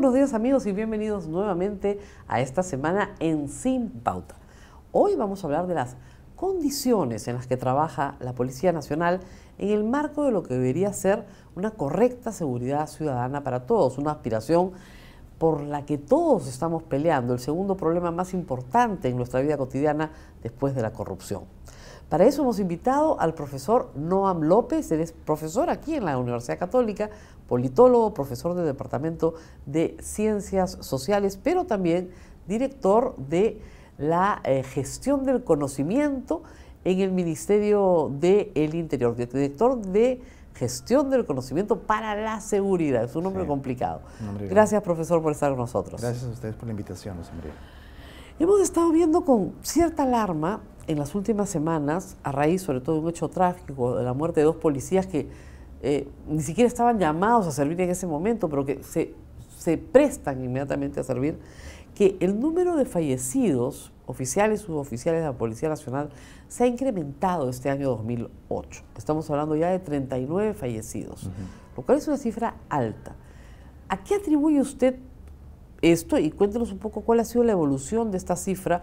buenos días amigos y bienvenidos nuevamente a esta semana en Sin Pauta. Hoy vamos a hablar de las condiciones en las que trabaja la Policía Nacional en el marco de lo que debería ser una correcta seguridad ciudadana para todos, una aspiración por la que todos estamos peleando, el segundo problema más importante en nuestra vida cotidiana después de la corrupción. Para eso hemos invitado al profesor Noam López, él es profesor aquí en la Universidad Católica, politólogo, profesor del Departamento de Ciencias Sociales, pero también director de la eh, gestión del conocimiento en el Ministerio del Interior, director de gestión del conocimiento para la seguridad. Es un nombre complicado. Gracias, profesor, por estar con nosotros. Gracias a ustedes por la invitación, José María. Hemos estado viendo con cierta alarma en las últimas semanas, a raíz sobre todo de un hecho trágico, de la muerte de dos policías que eh, ni siquiera estaban llamados a servir en ese momento, pero que se, prestan inmediatamente a servir, que el número de fallecidos, oficiales y suboficiales de la Policía Nacional, se ha incrementado este año 2008. Estamos hablando ya de 39 fallecidos, lo cual es una cifra alta. ¿A qué atribuye usted esto? Y cuéntenos un poco cuál ha sido la evolución de esta cifra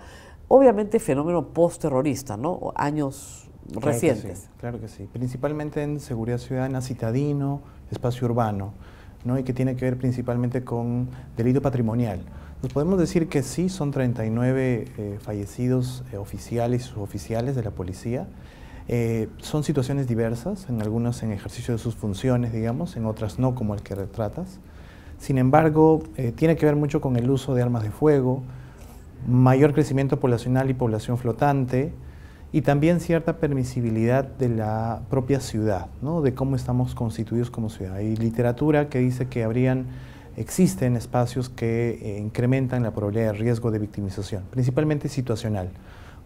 Obviamente fenómeno post-terrorista, ¿no? Años recientes. claro que sí. Principalmente en seguridad ciudadana, citadino, espacio urbano, ¿no? Y que tiene que ver principalmente con delito patrimonial. Nos podemos decir que sí, son 39 eh, fallecidos eh, oficiales y suboficiales de la policía. Eh, son situaciones diversas, en algunas en ejercicio de sus funciones, digamos, en otras no, como el que retratas. Sin embargo, tiene que ver mucho con el uso de armas de fuego, mayor crecimiento poblacional y población flotante, y también cierta permisibilidad de la propia ciudad, ¿no? de cómo estamos constituidos como ciudad. Hay literatura que dice que habrían, existen espacios que eh, incrementan la probabilidad de riesgo de victimización, principalmente situacional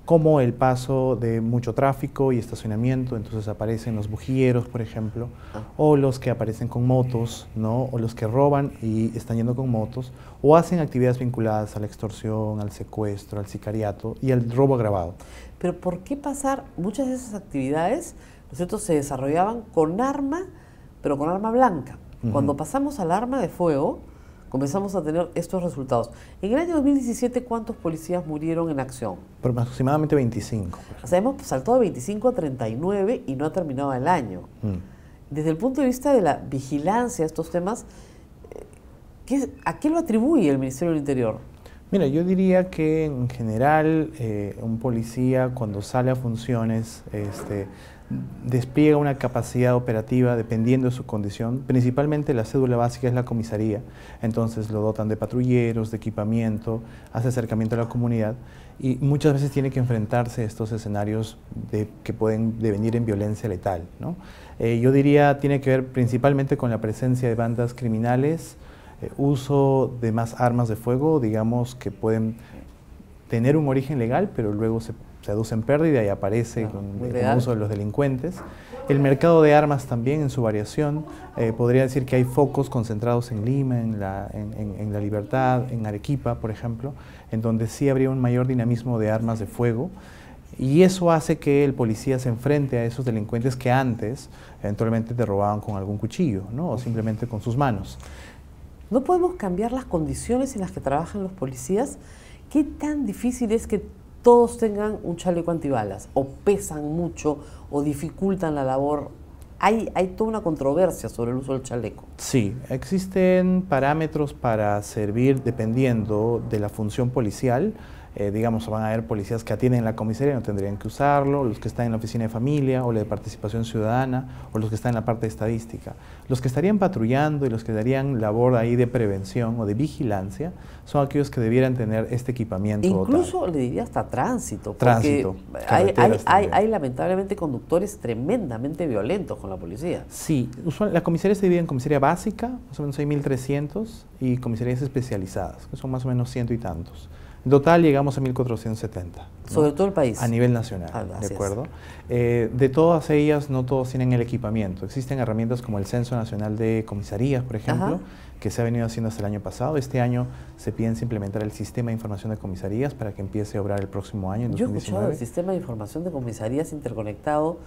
como el paso de mucho tráfico y estacionamiento, entonces aparecen los bujilleros, por ejemplo, ah. o los que aparecen con motos, ¿no? o los que roban y están yendo con motos, o hacen actividades vinculadas a la extorsión, al secuestro, al sicariato y al robo agravado. Pero ¿por qué pasar muchas de esas actividades, ¿no se desarrollaban con arma, pero con arma blanca? Cuando pasamos al arma de fuego, comenzamos a tener estos resultados. En el año 2017, ¿cuántos policías murieron en acción? Por aproximadamente 25. O sea, hemos saltado de 25 a 39 y no ha terminado el año. Mm. Desde el punto de vista de la vigilancia de estos temas, eh, ¿qué, ¿a qué lo atribuye el Ministerio del Interior? Mira, yo diría que en general eh, un policía cuando sale a funciones este, despliega una capacidad operativa dependiendo de su condición. Principalmente la cédula básica es la comisaría, entonces lo dotan de patrulleros, de equipamiento, hace acercamiento a la comunidad y muchas veces tiene que enfrentarse a estos escenarios que pueden devenir en violencia letal. Eh, yo diría tiene que ver principalmente con la presencia de bandas criminales, eh, uso de más armas de fuego, digamos, que pueden tener un origen legal, pero luego se seducen pérdida y aparece con, el uso de los delincuentes. El mercado de armas también en su variación, eh, podría decir que hay focos concentrados en Lima, en la, la, Libertad, en Arequipa, por ejemplo, en donde sí habría un mayor dinamismo de armas de fuego. Y eso hace que el policía se enfrente a esos delincuentes que antes eventualmente te robaban con algún cuchillo ¿no? o simplemente con sus manos. No podemos cambiar las condiciones en las que trabajan los policías. ¿Qué tan difícil es que todos tengan un chaleco antibalas o pesan mucho o dificultan la labor. Hay, hay toda una controversia sobre el uso del chaleco. Sí, existen parámetros para servir dependiendo de la función policial. Eh, digamos, van a haber policías que atienden la comisaría, no tendrían que usarlo, los que están en la oficina de familia o la de participación ciudadana o los que están en la parte estadística. Los que estarían patrullando y los que darían labor ahí de prevención o de vigilancia son aquellos que debieran tener este equipamiento. Incluso le diría hasta tránsito. Tránsito. Hay, lamentablemente conductores tremendamente violentos con la policía. Sí, la comisaría se divide en comisaría básica, más o menos hay 1.300, y comisarías especializadas, que son más o menos ciento y tantos. En total llegamos a 1470. Sobre todo el país. A nivel nacional, ah, ¿de acuerdo? Eh, de todas ellas, no todos tienen el equipamiento. Existen herramientas como el Censo Nacional de Comisarías, por ejemplo, que se ha venido haciendo hasta el año pasado. Este año se piensa implementar el sistema de información de comisarías para que empiece a obrar el próximo año, Yo 2019. el sistema de información de comisarías interconectado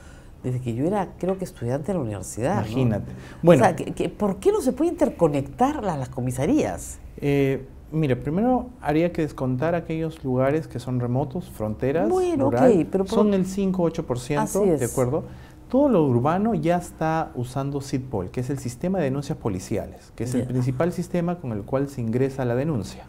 desde que yo era, creo que estudiante de la universidad. Imagínate. Bueno, o sea, por qué no se puede interconectar las, comisarías? Eh, Mire, primero haría que descontar aquellos lugares que son remotos, fronteras, bueno, rural, pero son el 5-8%, ¿de acuerdo? Todo lo urbano ya está usando SITPOL, que es el sistema de denuncias policiales, que es el principal sistema con el cual se ingresa la denuncia.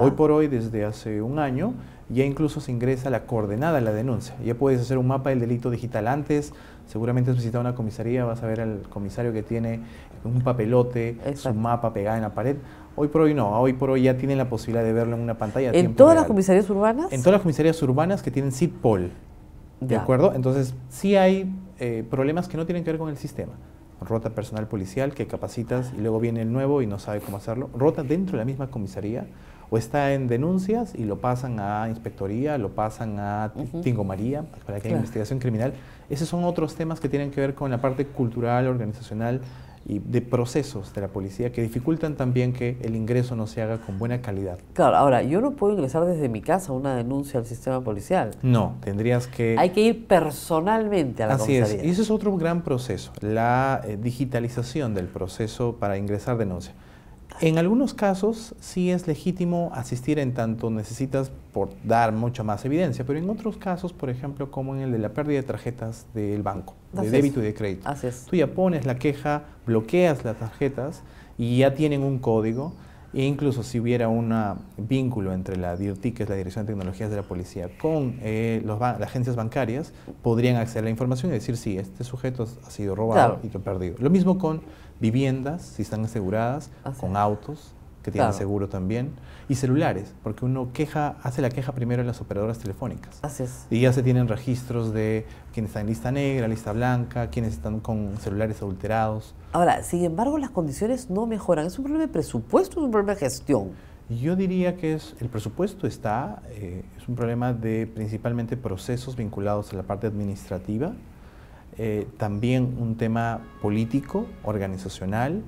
Hoy por hoy, desde hace un año, ya incluso se ingresa la coordenada de la denuncia. Ya puedes hacer un mapa del delito digital antes, seguramente has visitado una comisaría, vas a ver al comisario que tiene un papelote, su mapa pegada en la pared. Hoy por hoy no, ah, hoy por hoy ya tienen la posibilidad de verlo en una pantalla. ¿En todas las comisarías urbanas? En todas las comisarías urbanas que tienen Cipol, ¿De acuerdo? Entonces, sí hay eh, problemas que no tienen que ver con el sistema. Rota personal policial que capacitas y luego viene el nuevo y no sabe cómo hacerlo. Rota dentro de la misma comisaría o está en denuncias y lo pasan a inspectoría, lo pasan a Tingo Tingomaría para que haya investigación criminal. Esos son otros temas que tienen que ver con la parte cultural, organizacional y de procesos de la policía que dificultan también que el ingreso no se haga con buena calidad. Claro, ahora, yo no puedo ingresar desde mi casa una denuncia al sistema policial. No, tendrías que... Hay que ir personalmente a la Así es, y ese es otro gran proceso, la eh, digitalización del proceso para ingresar denuncia. En algunos casos sí es legítimo asistir en tanto necesitas por dar mucha más evidencia, pero en otros casos, por ejemplo, como en el de la pérdida de tarjetas del banco, de débito y de crédito. Tú ya pones la queja, bloqueas las tarjetas y ya tienen un código e incluso si hubiera un vínculo entre la DIRTI, que es la Dirección de Tecnologías de la Policía, con eh, las agencias bancarias, podrían acceder a la información y decir si este sujeto ha sido robado y ha perdido. Lo mismo con viviendas, si están aseguradas, con autos que tienen seguro también, y celulares, porque uno queja, hace la queja primero en las operadoras telefónicas. Y ya se tienen registros de quienes están en lista negra, lista blanca, quienes están con celulares adulterados. Ahora, sin embargo, las condiciones no mejoran. ¿Es un problema de presupuesto o es un problema de gestión? Yo diría que es, el presupuesto está, eh, es un problema de principalmente procesos vinculados a la parte administrativa, eh, también un tema político, organizacional,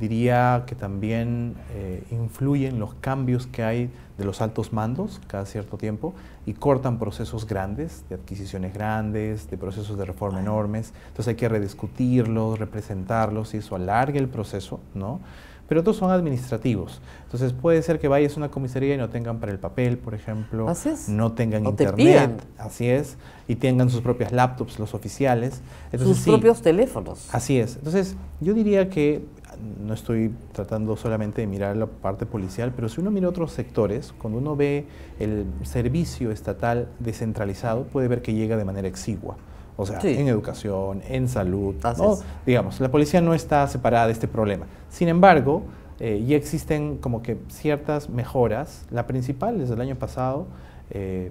Diría que también eh, influyen los cambios que hay de los altos mandos cada cierto tiempo y cortan procesos grandes, de adquisiciones grandes, de procesos de reforma enormes. Entonces hay que rediscutirlos, representarlos y eso alarga el proceso, ¿no? pero todos son administrativos. Entonces puede ser que vayas a una comisaría y no tengan para el papel, por ejemplo, así es. no tengan internet, así es, y tengan sus propias laptops, los oficiales. sus propios teléfonos. Así es. Entonces yo diría que no estoy tratando solamente de mirar la parte policial, pero si uno mira otros sectores, cuando uno ve el servicio estatal descentralizado, puede ver que llega de manera exigua. O sea, en educación, en salud. Digamos, la policía no está separada de este problema. Sin embargo, eh, ya existen como que ciertas mejoras. La principal desde el año pasado, eh,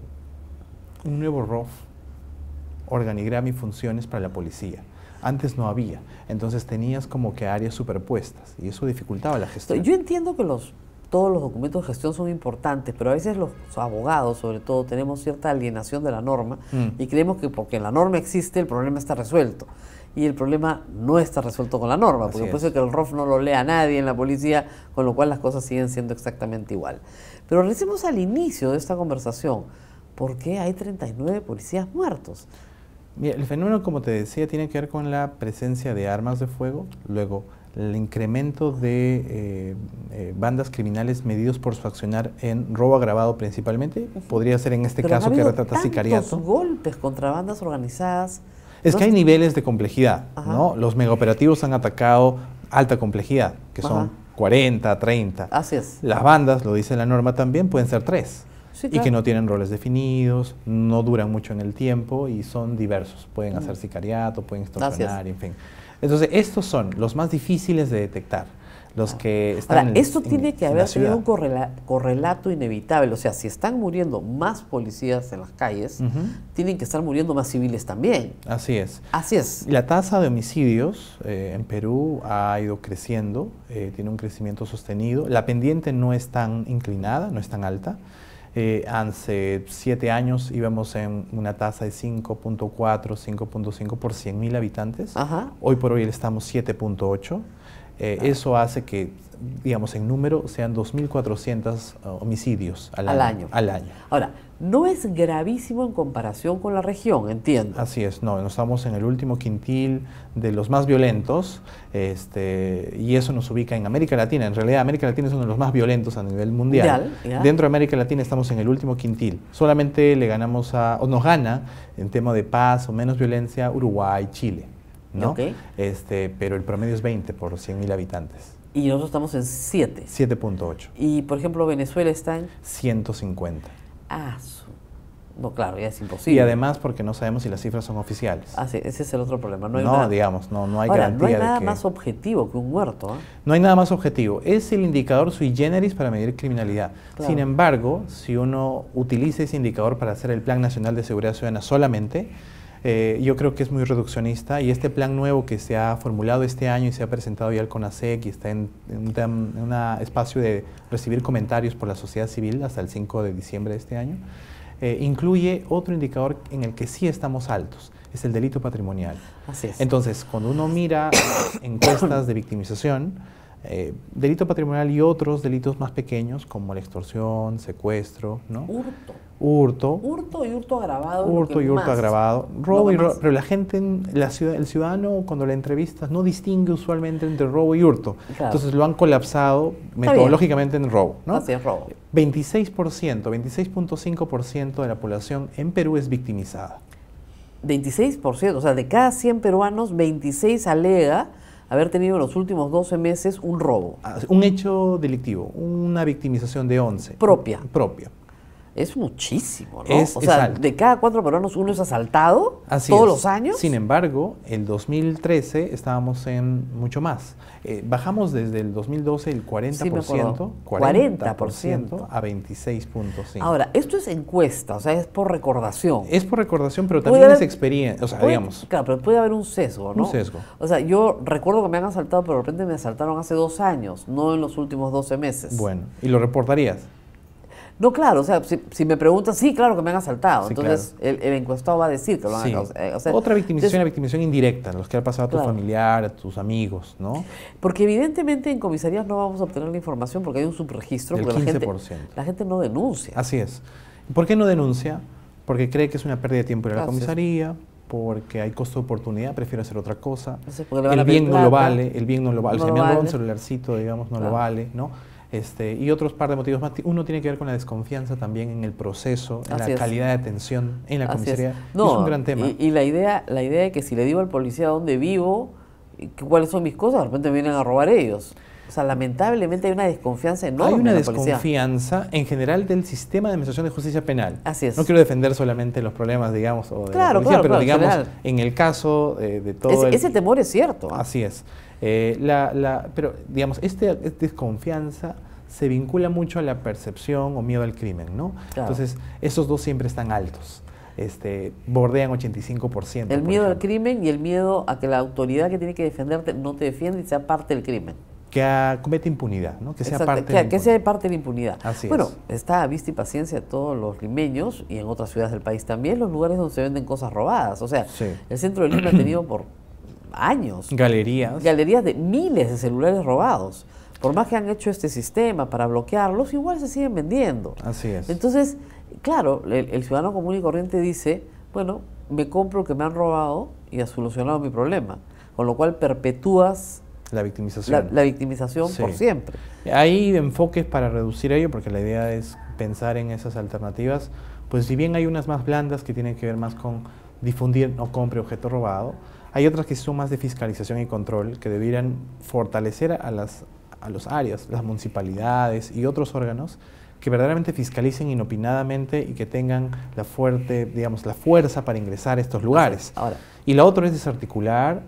un nuevo ROF, organigrama y funciones para la policía. Antes no había. Entonces tenías como que áreas superpuestas y eso dificultaba la gestión. Yo entiendo que los, todos los documentos de gestión son importantes, pero a veces los abogados, sobre todo, tenemos cierta alienación de la norma mm. y creemos que porque la norma existe el problema está resuelto y el problema no está resuelto con la norma, porque puede ser que el ROF no lo lea a nadie en la policía, con lo cual las cosas siguen siendo exactamente igual. Pero regresemos al inicio de esta conversación. ¿Por qué hay 39 policías muertos? el fenómeno, como te decía, tiene que ver con la presencia de armas de fuego, luego el incremento de eh, eh, bandas criminales medidos por su accionar en robo agravado principalmente, podría ser en este caso que retrata sicariato. golpes contra bandas organizadas. Es que hay niveles de complejidad, ¿no? Los megaoperativos han atacado alta complejidad, que son 40, 30. Así es. Las bandas, lo dice la norma también, pueden ser tres y que no tienen roles definidos, no duran mucho en el tiempo y son diversos. Pueden mm. hacer sicariato, pueden extorsionar, en fin. Entonces, estos son los más difíciles de detectar. Los ah. que están esto tiene que haber tenido un correlato inevitable. O sea, si están muriendo más policías en las calles, tienen que estar muriendo más civiles también. Así es. Así es. La tasa de homicidios eh, en Perú ha ido creciendo, eh, tiene un crecimiento sostenido. La pendiente no es tan inclinada, no es tan alta. Eh, hace siete años íbamos en una tasa de 5.4, 5.5 por 100.000 habitantes. Hoy por hoy estamos 7.8. Eh, eso hace que digamos, en número sean 2.400 eh, homicidios al, año, Al año. Ahora, no es gravísimo en comparación con la región, entiendo. Así es, no, no estamos en el último quintil de los más violentos este, y eso nos ubica en América Latina. En realidad, América Latina es uno de los más violentos a nivel mundial. Dentro de América Latina estamos en el último quintil. Solamente le ganamos a, o nos gana en tema de paz o menos violencia Uruguay, Chile. ¿no? Este, pero el promedio es 20 por 100.000 habitantes y nosotros estamos en 7. 7.8. Y por ejemplo, Venezuela está en 150. Ah, no, claro, ya es imposible. Y además porque no sabemos si las cifras son oficiales. Ah, sí, ese es el otro problema. No, hay no digamos, no, no hay No hay nada más objetivo que un huerto, ¿eh? No hay nada más objetivo. Es el indicador sui generis para medir criminalidad. Sin embargo, si uno utiliza ese indicador para hacer el Plan Nacional de Seguridad Ciudadana solamente, eh, yo creo que es muy reduccionista y este plan nuevo que se ha formulado este año y se ha presentado ya al CONASEC y está en, un espacio de recibir comentarios por la sociedad civil hasta el 5 de diciembre de este año, eh, incluye otro indicador en el que sí estamos altos, es el delito patrimonial. Así es. Entonces, cuando uno mira encuestas de victimización, eh, delito patrimonial y otros delitos más pequeños como la extorsión, secuestro, ¿no? Hurto hurto. Hurto y hurto agravado. Hurto y hurto agravado. Robo Pero la gente, la ciudad, el ciudadano cuando le entrevistas no distingue usualmente entre robo y hurto. Entonces lo han colapsado metodológicamente en robo. ¿no? Así es, robo. 26%, 26.5% de la población en Perú es victimizada. 26%, o sea, de cada 100 peruanos, 26 alega haber tenido en los últimos 12 meses un robo. Ah, un hecho delictivo, una victimización de 11. Propia. Propia. Es muchísimo, ¿no? o sea, de cada cuatro peruanos uno es asaltado todos los años. Sin embargo, en 2013 estábamos en mucho más. Eh, bajamos desde el 2012 el 40%, 40%, a 26.5. Ahora, esto es encuesta, o sea, es por recordación. Es por recordación, pero también es experiencia, digamos. Claro, pero puede haber un sesgo, ¿no? Un sesgo. O sea, yo recuerdo que me han asaltado, pero de repente me asaltaron hace dos años, no en los últimos 12 meses. Bueno, ¿y lo reportarías? No, claro, o sea, si, me preguntas, sí, claro que me han asaltado. entonces, el, encuestado va a decir que lo han eh, Otra victimización, la victimización indirecta, los que ha pasado a tu familiar, a tus amigos, ¿no? Porque evidentemente en comisarías no vamos a obtener la información porque hay un subregistro. pero La, gente, la gente no denuncia. Así es. ¿Por qué no denuncia? Porque cree que es una pérdida de tiempo ir a la comisaría, porque hay costo de oportunidad, prefiero hacer otra cosa. el bien no lo vale, el bien no lo vale. El o sea, lo celularcito, digamos, no lo vale, ¿no? Este, y otros par de motivos más. Uno tiene que ver con la desconfianza también en el proceso, en la calidad de atención en la comisaría. Es. un gran tema. Y, la idea la idea de que si le digo al policía dónde vivo, cuáles son mis cosas, de repente vienen a robar ellos. O sea, lamentablemente hay una desconfianza enorme. Hay una desconfianza en general del sistema de administración de justicia penal. Así es. No quiero defender solamente los problemas, digamos, o de claro, pero digamos, en, el caso eh, de todo. Ese temor es cierto. Así es. Eh, la, la, pero, digamos, este, esta este desconfianza se vincula mucho a la percepción o miedo al crimen, ¿no? Entonces, esos dos siempre están altos. Este, bordean 85%. El miedo al crimen y el miedo a que la autoridad que tiene que defenderte no te defienda y sea parte del crimen. Que comete impunidad, ¿no? Que sea parte que, de la sea parte de impunidad. bueno, está vista y paciencia de todos los limeños y en otras ciudades del país también los lugares donde se venden cosas robadas. O sea, el centro de Lima ha tenido por años. Galerías. Galerías de miles de celulares robados. Por más que han hecho este sistema para bloquearlos, igual se siguen vendiendo. Así es. Entonces, claro, el, ciudadano común y corriente dice, bueno, me compro lo que me han robado y ha solucionado mi problema. Con lo cual perpetúas la victimización. La, victimización por siempre. Hay enfoques para reducir ello, porque la idea es pensar en esas alternativas. Pues si bien hay unas más blandas que tienen que ver más con difundir no compre objeto robado, hay otras que son más de fiscalización y control que debieran fortalecer a las a los áreas, las municipalidades y otros órganos que verdaderamente fiscalicen inopinadamente y que tengan la fuerte, digamos, la fuerza para ingresar a estos lugares. Y la otra es desarticular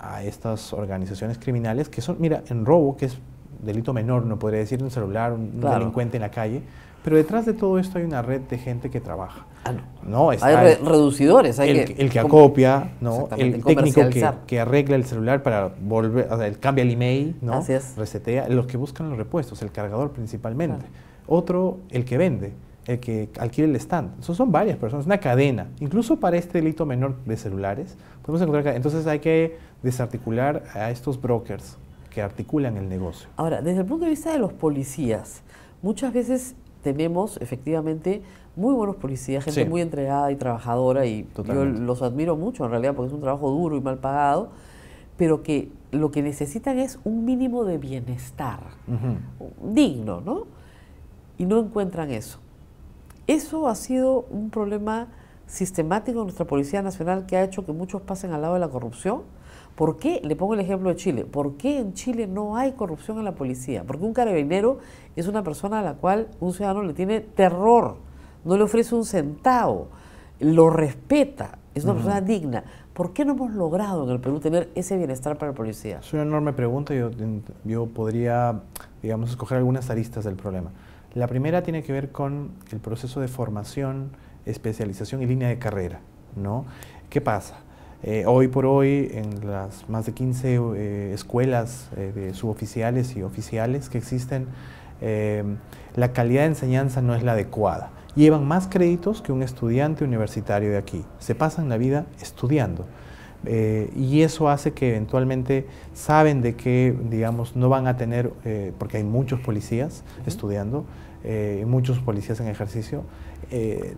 a estas organizaciones criminales que son, mira, en robo, que es delito menor, no podría decir un celular, un delincuente en la calle, pero detrás de todo esto hay una red de gente que trabaja. Ah, no. no hay reducidores. Hay el que, el acopia, ¿no? el, técnico que, arregla el celular para volver, o sea, el cambia el email, ¿no? resetea, los que buscan los repuestos, el cargador principalmente. Otro, el que vende, el que adquiere el stand. son varias personas, una cadena. Incluso para este delito menor de celulares, podemos encontrar. Entonces hay que desarticular a estos brokers que articulan el negocio. Ahora, desde el punto de vista de los policías, muchas veces tenemos efectivamente muy buenos policías, gente muy entregada y trabajadora y yo los admiro mucho en realidad porque es un trabajo duro y mal pagado, pero que lo que necesitan es un mínimo de bienestar digno, ¿no? Y no encuentran eso. Eso ha sido un problema sistemático en nuestra Policía Nacional que ha hecho que muchos pasen al lado de la corrupción ¿Por qué? Le pongo el ejemplo de Chile. ¿Por qué en Chile no hay corrupción en la policía? Porque un carabinero es una persona a la cual un ciudadano le tiene terror, no le ofrece un centavo, lo respeta, es una persona digna. ¿Por qué no hemos logrado en el Perú tener ese bienestar para la policía? Es una enorme pregunta. y yo podría, digamos, escoger algunas aristas del problema. La primera tiene que ver con el proceso de formación, especialización y línea de carrera, ¿no? ¿Qué pasa? Eh, hoy por hoy, en las más de 15 eh, escuelas eh, de suboficiales y oficiales que existen, em, la calidad de enseñanza no es la adecuada. Llevan más créditos que un estudiante universitario de aquí. Se pasan la vida estudiando. y eso hace que eventualmente saben de que, digamos, no van a tener, porque hay muchos policías estudiando, muchos policías en ejercicio,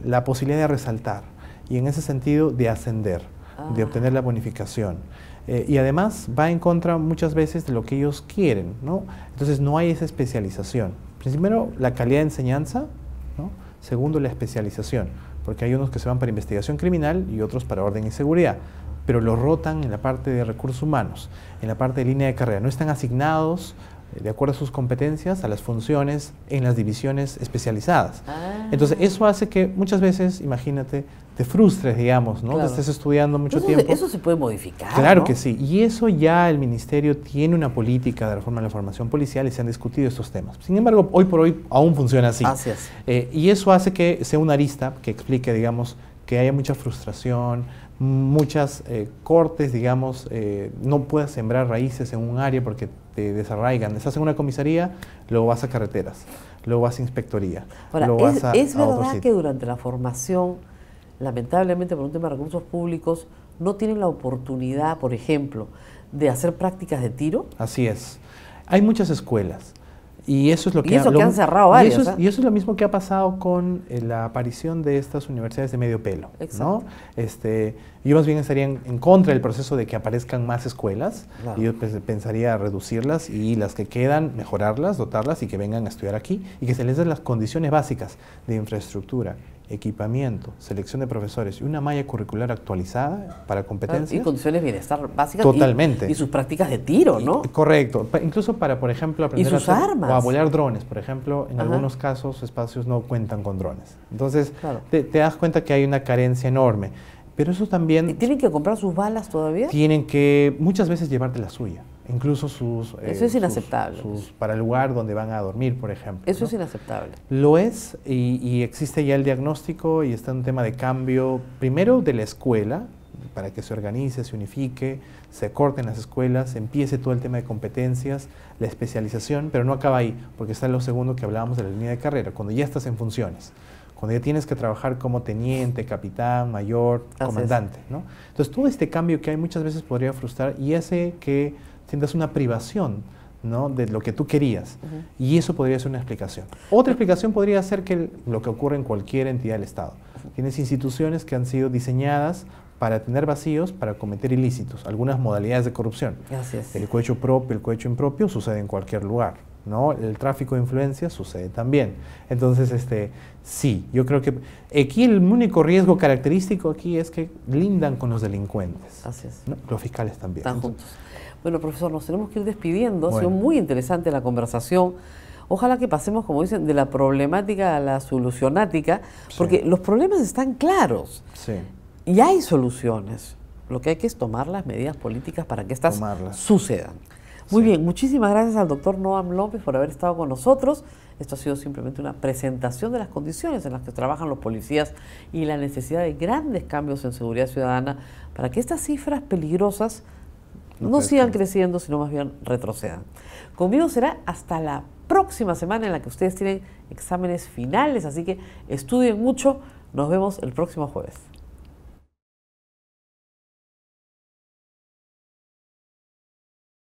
la posibilidad de resaltar y en ese sentido de ascender de ah. obtener la bonificación. Eh, y además va en contra muchas veces de lo que ellos quieren, ¿no? Entonces no hay esa especialización. Primero, la calidad de enseñanza, ¿no? Segundo, la especialización, porque hay unos que se van para investigación criminal y otros para orden y seguridad, pero lo rotan en la parte de recursos humanos, en la parte de línea de carrera. No están asignados eh, de acuerdo a sus competencias, a las funciones en las divisiones especializadas. Ah. Entonces, eso hace que muchas veces, imagínate, te frustres, digamos, ¿no? estés estudiando mucho tiempo. eso se puede modificar. Claro que sí. Y eso ya el Ministerio tiene una política de reforma de la formación policial y se han discutido estos temas. Sin embargo, hoy por hoy aún funciona así. Así es. Eh, y eso hace que sea un arista que explique, digamos, que haya mucha frustración, muchas eh, cortes, digamos, no puedas sembrar raíces en un área porque te desarraigan, hacen una comisaría, luego vas a carreteras, luego vas a inspectoría. Ahora, es, verdad que durante la formación, lamentablemente por un tema de recursos públicos, no tienen la oportunidad, por ejemplo, de hacer prácticas de tiro. Así es. Hay muchas escuelas. Y eso es lo que, Y eso, es, lo mismo que ha pasado con eh, la aparición de estas universidades de medio pelo. ¿no? Este, yo más bien estaría en, contra del proceso de que aparezcan más escuelas. yo pensaría reducirlas y las que quedan, mejorarlas, dotarlas y que vengan a estudiar aquí y que se les den las condiciones básicas de infraestructura, equipamiento, selección de profesores y una malla curricular actualizada para competencias. Y condiciones de bienestar básicas. Totalmente. Y, sus prácticas de tiro, ¿no? correcto. Incluso para, por ejemplo, aprender a hacer, armas? o a volar drones, por ejemplo, en algunos casos espacios no cuentan con drones. Entonces, te, das cuenta que hay una carencia enorme. Pero eso también... ¿Tienen que comprar sus balas todavía? Tienen que muchas veces llevarte la suya incluso sus... Eso eh, es inaceptable. para el lugar donde van a dormir, por ejemplo. Eso es inaceptable. Lo es y, existe ya el diagnóstico y está un tema de cambio, primero de la escuela, para que se organice, se unifique, se corten las escuelas, empiece todo el tema de competencias, la especialización, pero no acaba ahí, porque está lo segundo que hablábamos de la línea de carrera, cuando ya estás en funciones cuando ya tienes que trabajar como teniente, capitán, mayor, comandante. ¿no? Entonces, todo este cambio que hay muchas veces podría frustrar y hace que sientas una privación ¿no? de lo que tú querías. Y eso podría ser una explicación. Otra explicación podría ser que lo que ocurre en cualquier entidad del Estado. Tienes instituciones que han sido diseñadas para tener vacíos, para cometer ilícitos, algunas modalidades de corrupción. Así El cohecho propio, el cohecho impropio sucede en cualquier lugar. ¿no? El tráfico de influencias sucede también. Entonces, este, sí, yo creo que aquí el único riesgo característico aquí es que lindan con los delincuentes. Así es. Los fiscales también. Están juntos. Bueno, profesor, nos tenemos que ir despidiendo. Ha sido muy interesante la conversación. Ojalá que pasemos, como dicen, de la problemática a la solucionática, porque los problemas están claros. Sí. Y hay soluciones. Lo que hay que es tomar las medidas políticas para que estas sucedan. Muy bien, muchísimas gracias al doctor Noam López por haber estado con nosotros. Esto ha sido simplemente una presentación de las condiciones en las que trabajan los policías y la necesidad de grandes cambios en seguridad ciudadana para que estas cifras peligrosas no sigan creciendo, sino más bien retrocedan. Conmigo será hasta la próxima semana en la que ustedes tienen exámenes finales, así que estudien mucho. Nos vemos el próximo jueves.